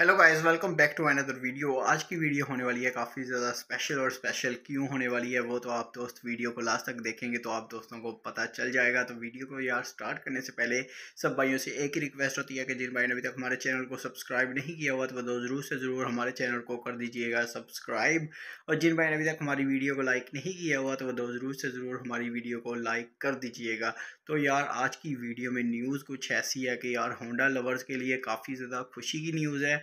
hello guys welcome back to another video आज की video होने वाली है काफ़ी ज़्यादा स्पेशल और स्पेशल क्यों होने वाली है वो तो आप दोस्त वीडियो को लास्ट तक देखेंगे तो आप दोस्तों को पता चल जाएगा तो वीडियो को यार स्टार्ट करने से पहले सब भाइयों से एक ही रिक्वेस्ट होती है कि जिन भाई ने अभी तक हमारे चैनल को सब्सक्राइब नहीं किया हुआ तो वो ज़रूर से ज़रूर हमारे चैनल को कर दीजिएगा सब्सक्राइब और जिन भाई ने अभी तक हमारी वीडियो को लाइक नहीं किया हुआ तो वो ज़रूर से ज़रूर हमारी वीडियो को लाइक कर दीजिएगा तो यार आज की वीडियो में न्यूज़ कुछ ऐसी है कि यार होंडा लवर्स के लिए काफ़ी ज़्यादा खुशी की न्यूज़ है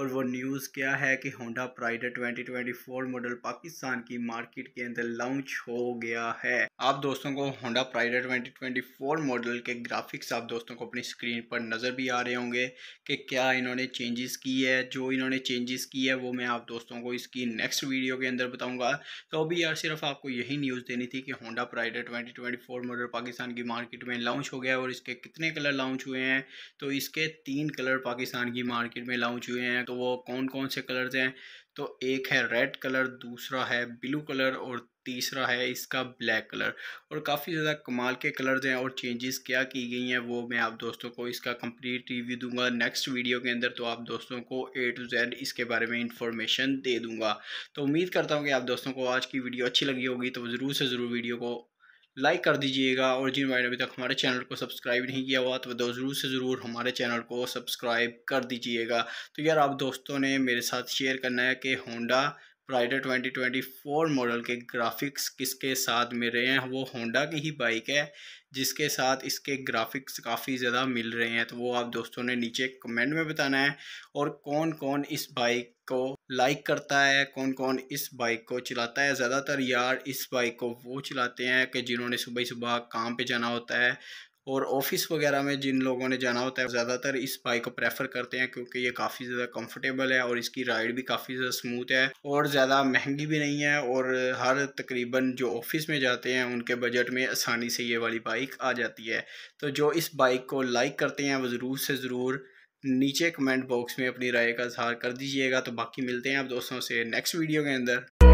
और वो न्यूज़ क्या है कि होंडा प्राइडर 2024 मॉडल पाकिस्तान की मार्केट के अंदर लॉन्च हो गया है आप दोस्तों को होंडा प्राइडर 2024 मॉडल के ग्राफिक्स आप दोस्तों को अपनी स्क्रीन पर नज़र भी आ रहे होंगे कि क्या इन्होंने चेंजेस की है जो इन्होंने चेंजेस की है वो मैं आप दोस्तों को इसकी नेक्स्ट वीडियो के अंदर बताऊँगा तो अभी यार सिर्फ आपको यही न्यूज़ देनी थी कि Honda Pridor twenty model Pakistan की मार्केट में लॉन्च हो गया है और इसके कितने कलर लॉन्च हुए हैं तो इसके तीन कलर पाकिस्तान की मार्केट में लॉन्च हुए हैं तो वो कौन कौन से कलर्स हैं तो एक है रेड कलर दूसरा है ब्लू कलर और तीसरा है इसका ब्लैक कलर और काफ़ी ज़्यादा कमाल के कलर्स हैं और चेंजेस क्या की गई हैं वो मैं आप दोस्तों को इसका कंप्लीट रिव्यू दूंगा नेक्स्ट वीडियो के अंदर तो आप दोस्तों को ए टू जेड इसके बारे में इंफॉर्मेशन दे दूंगा तो उम्मीद करता हूँ कि आप दोस्तों को आज की वीडियो अच्छी लगी होगी तो ज़रूर से ज़रूर वीडियो को लाइक कर दीजिएगा और जिन भाई ने अभी तक हमारे चैनल को सब्सक्राइब नहीं किया हुआ तो वह ज़रूर से ज़रूर हमारे चैनल को सब्सक्राइब कर दीजिएगा तो यार आप दोस्तों ने मेरे साथ शेयर करना है कि होंडा प्राइडर 2024 मॉडल के ग्राफिक्स किसके साथ मिल रहे हैं वो होंडा की ही बाइक है जिसके साथ इसके ग्राफिक्स काफ़ी ज़्यादा मिल रहे हैं तो वो आप दोस्तों ने नीचे कमेंट में बताना है और कौन कौन इस बाइक को लाइक करता है कौन कौन इस बाइक को चलाता है ज़्यादातर यार इस बाइक को वो चलाते हैं कि जिन्होंने सुबह सुबह काम पर जाना होता है और ऑफिस वगैरह में जिन लोगों ने जाना होता है ज़्यादातर इस बाइक को प्रेफर करते हैं क्योंकि ये काफ़ी ज़्यादा कंफर्टेबल है और इसकी राइड भी काफ़ी ज़्यादा स्मूथ है और ज़्यादा महंगी भी नहीं है और हर तकरीबन जो ऑफिस में जाते हैं उनके बजट में आसानी से ये वाली बाइक आ जाती है तो जो इस बाइक को लाइक करते हैं वो ज़रूर से ज़रूर नीचे कमेंट बॉक्स में अपनी राय का इजहार कर दीजिएगा तो बाकी मिलते हैं आप दोस्तों से नेक्स्ट वीडियो के अंदर